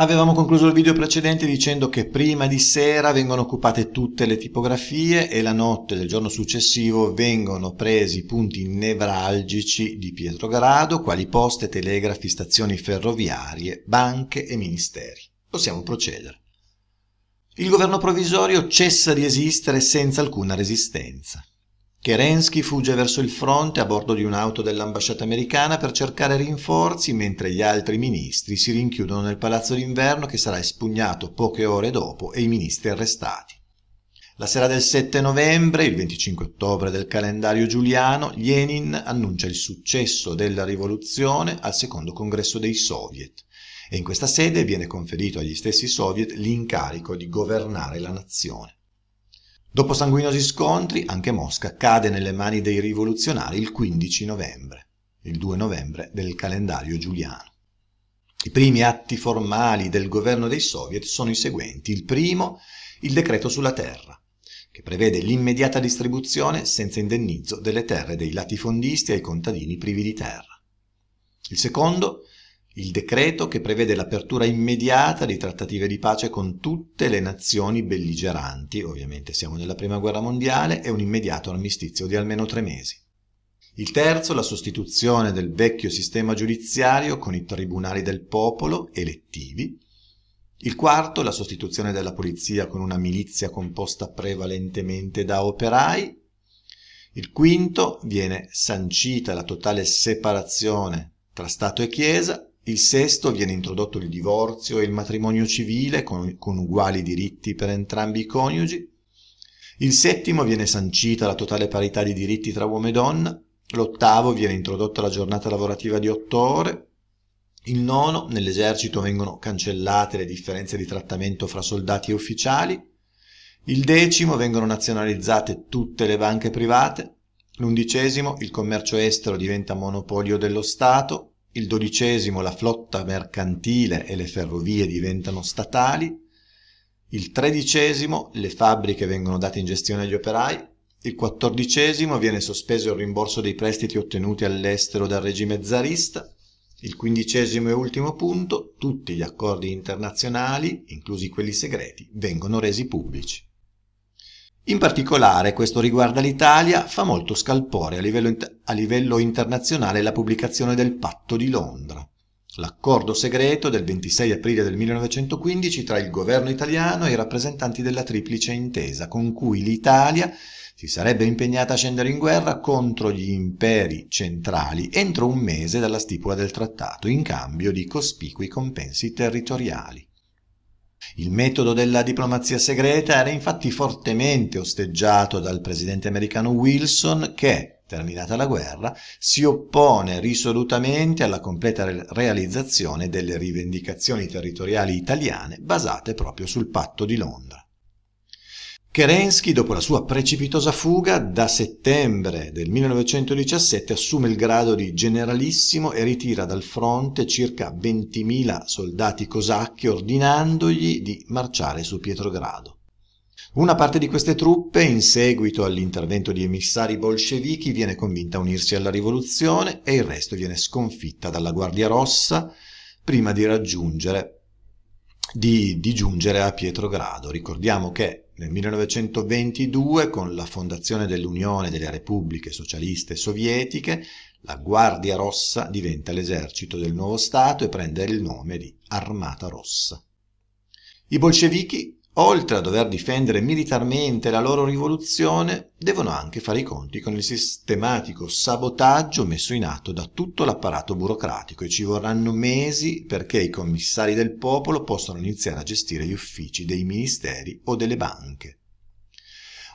Avevamo concluso il video precedente dicendo che prima di sera vengono occupate tutte le tipografie e la notte del giorno successivo vengono presi i punti nevralgici di Pietrogrado, quali poste, telegrafi, stazioni ferroviarie, banche e ministeri. Possiamo procedere. Il governo provvisorio cessa di esistere senza alcuna resistenza. Kerensky fugge verso il fronte a bordo di un'auto dell'ambasciata americana per cercare rinforzi mentre gli altri ministri si rinchiudono nel palazzo d'inverno che sarà espugnato poche ore dopo e i ministri arrestati. La sera del 7 novembre, il 25 ottobre del calendario giuliano, Lenin annuncia il successo della rivoluzione al secondo congresso dei soviet e in questa sede viene conferito agli stessi soviet l'incarico di governare la nazione. Dopo sanguinosi scontri, anche Mosca cade nelle mani dei rivoluzionari il 15 novembre, il 2 novembre del calendario giuliano. I primi atti formali del governo dei soviet sono i seguenti. Il primo, il decreto sulla terra, che prevede l'immediata distribuzione senza indennizzo delle terre dei latifondisti ai contadini privi di terra. Il secondo, il decreto che prevede l'apertura immediata di trattative di pace con tutte le nazioni belligeranti, ovviamente siamo nella Prima Guerra Mondiale, e un immediato armistizio di almeno tre mesi. Il terzo, la sostituzione del vecchio sistema giudiziario con i tribunali del popolo elettivi. Il quarto, la sostituzione della polizia con una milizia composta prevalentemente da operai. Il quinto, viene sancita la totale separazione tra Stato e Chiesa il sesto viene introdotto il divorzio e il matrimonio civile con, con uguali diritti per entrambi i coniugi. Il settimo viene sancita la totale parità di diritti tra uomo e donna. L'ottavo viene introdotta la giornata lavorativa di otto ore. Il nono, nell'esercito vengono cancellate le differenze di trattamento fra soldati e ufficiali. Il decimo, vengono nazionalizzate tutte le banche private. L'undicesimo, il commercio estero diventa monopolio dello Stato il dodicesimo la flotta mercantile e le ferrovie diventano statali, il tredicesimo le fabbriche vengono date in gestione agli operai, il quattordicesimo viene sospeso il rimborso dei prestiti ottenuti all'estero dal regime zarista, il quindicesimo e ultimo punto, tutti gli accordi internazionali, inclusi quelli segreti, vengono resi pubblici. In particolare, questo riguarda l'Italia, fa molto scalpore a livello, a livello internazionale la pubblicazione del Patto di Londra, l'accordo segreto del 26 aprile del 1915 tra il governo italiano e i rappresentanti della triplice intesa con cui l'Italia si sarebbe impegnata a scendere in guerra contro gli imperi centrali entro un mese dalla stipula del trattato, in cambio di cospicui compensi territoriali. Il metodo della diplomazia segreta era infatti fortemente osteggiato dal presidente americano Wilson che, terminata la guerra, si oppone risolutamente alla completa realizzazione delle rivendicazioni territoriali italiane basate proprio sul patto di Londra. Kerensky, dopo la sua precipitosa fuga, da settembre del 1917 assume il grado di generalissimo e ritira dal fronte circa 20.000 soldati cosacchi ordinandogli di marciare su Pietrogrado. Una parte di queste truppe, in seguito all'intervento di emissari bolscevichi, viene convinta a unirsi alla rivoluzione e il resto viene sconfitta dalla Guardia Rossa prima di raggiungere di, di giungere a Pietrogrado. Ricordiamo che nel 1922, con la fondazione dell'Unione delle Repubbliche Socialiste Sovietiche, la Guardia Rossa diventa l'esercito del nuovo Stato e prende il nome di Armata Rossa. I bolscevichi oltre a dover difendere militarmente la loro rivoluzione, devono anche fare i conti con il sistematico sabotaggio messo in atto da tutto l'apparato burocratico e ci vorranno mesi perché i commissari del popolo possano iniziare a gestire gli uffici dei ministeri o delle banche.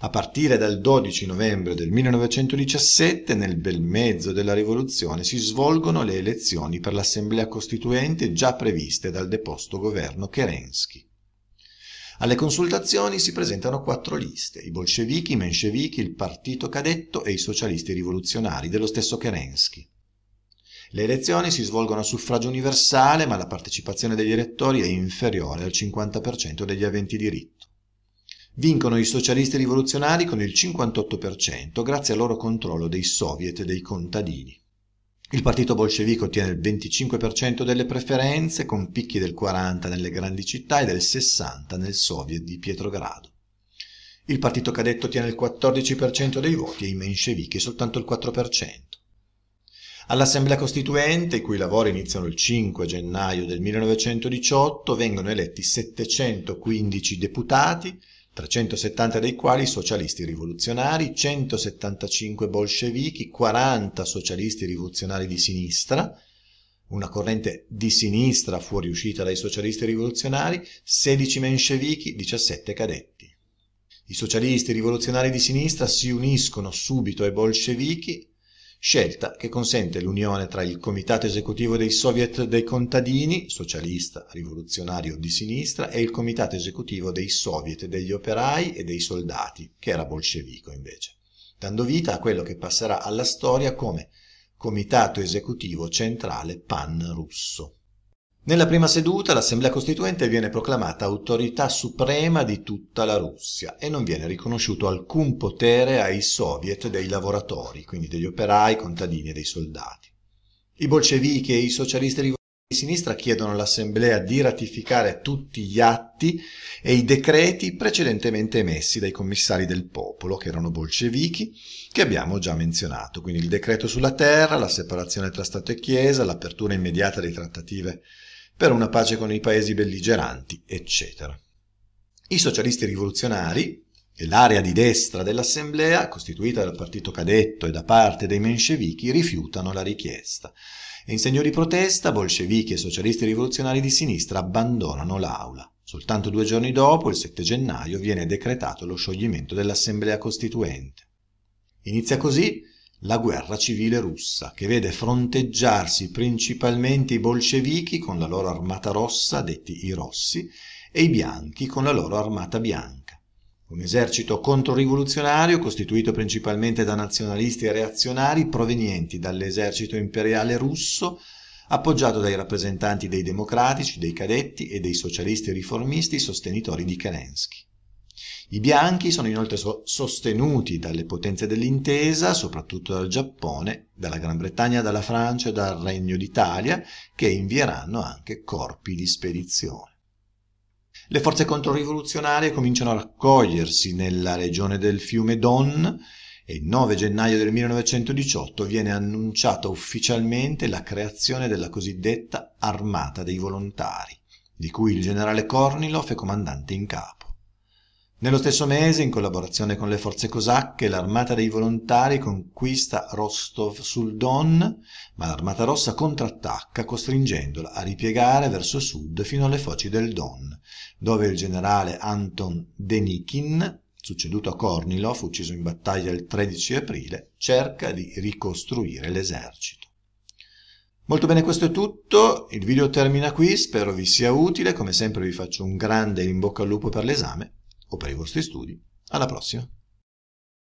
A partire dal 12 novembre del 1917, nel bel mezzo della rivoluzione, si svolgono le elezioni per l'Assemblea Costituente già previste dal deposto governo Kerensky. Alle consultazioni si presentano quattro liste, i bolscevichi, i menscevichi, il partito cadetto e i socialisti rivoluzionari, dello stesso Kerensky. Le elezioni si svolgono a suffragio universale, ma la partecipazione degli elettori è inferiore al 50% degli aventi diritto. Vincono i socialisti rivoluzionari con il 58% grazie al loro controllo dei soviet e dei contadini. Il partito bolscevico ottiene il 25% delle preferenze, con picchi del 40% nelle grandi città e del 60% nel Soviet di Pietrogrado. Il partito cadetto ottiene il 14% dei voti e i menscevichi soltanto il 4%. All'Assemblea Costituente, i cui lavori iniziano il 5 gennaio del 1918, vengono eletti 715 deputati, 370 dei quali socialisti rivoluzionari, 175 bolscevichi, 40 socialisti rivoluzionari di sinistra, una corrente di sinistra fuoriuscita dai socialisti rivoluzionari, 16 menscevichi, 17 cadetti. I socialisti rivoluzionari di sinistra si uniscono subito ai bolscevichi scelta che consente l'unione tra il Comitato esecutivo dei Soviet dei contadini, socialista rivoluzionario di sinistra, e il Comitato esecutivo dei Soviet degli operai e dei soldati, che era bolscevico invece, dando vita a quello che passerà alla storia come Comitato esecutivo centrale pan-russo. Nella prima seduta l'Assemblea Costituente viene proclamata autorità suprema di tutta la Russia e non viene riconosciuto alcun potere ai soviet dei lavoratori, quindi degli operai, contadini e dei soldati. I bolscevichi e i socialisti rivoluzionari di sinistra chiedono all'Assemblea di ratificare tutti gli atti e i decreti precedentemente emessi dai commissari del popolo, che erano bolscevichi, che abbiamo già menzionato, quindi il decreto sulla terra, la separazione tra Stato e Chiesa, l'apertura immediata dei trattative per una pace con i paesi belligeranti, eccetera. I socialisti rivoluzionari e l'area di destra dell'assemblea, costituita dal partito cadetto e da parte dei menscevichi, rifiutano la richiesta. E in segno di protesta, bolscevichi e socialisti rivoluzionari di sinistra abbandonano l'aula. Soltanto due giorni dopo, il 7 gennaio, viene decretato lo scioglimento dell'Assemblea Costituente. Inizia così la guerra civile russa, che vede fronteggiarsi principalmente i bolscevichi con la loro armata rossa, detti i rossi, e i bianchi con la loro armata bianca. Un esercito controrivoluzionario costituito principalmente da nazionalisti e reazionari provenienti dall'esercito imperiale russo, appoggiato dai rappresentanti dei democratici, dei cadetti e dei socialisti riformisti sostenitori di Kerensky. I bianchi sono inoltre so sostenuti dalle potenze dell'intesa, soprattutto dal Giappone, dalla Gran Bretagna, dalla Francia e dal Regno d'Italia, che invieranno anche corpi di spedizione. Le forze controrivoluzionarie cominciano a raccogliersi nella regione del fiume Don e il 9 gennaio del 1918 viene annunciata ufficialmente la creazione della cosiddetta Armata dei Volontari, di cui il generale Kornilov è comandante in capo. Nello stesso mese, in collaborazione con le forze cosacche, l'armata dei volontari conquista Rostov sul Don, ma l'armata rossa contrattacca costringendola a ripiegare verso sud fino alle foci del Don, dove il generale Anton Denikin, succeduto a Kornilov, ucciso in battaglia il 13 aprile, cerca di ricostruire l'esercito. Molto bene, questo è tutto, il video termina qui, spero vi sia utile, come sempre vi faccio un grande in bocca al lupo per l'esame o per i vostri studi. Alla prossima!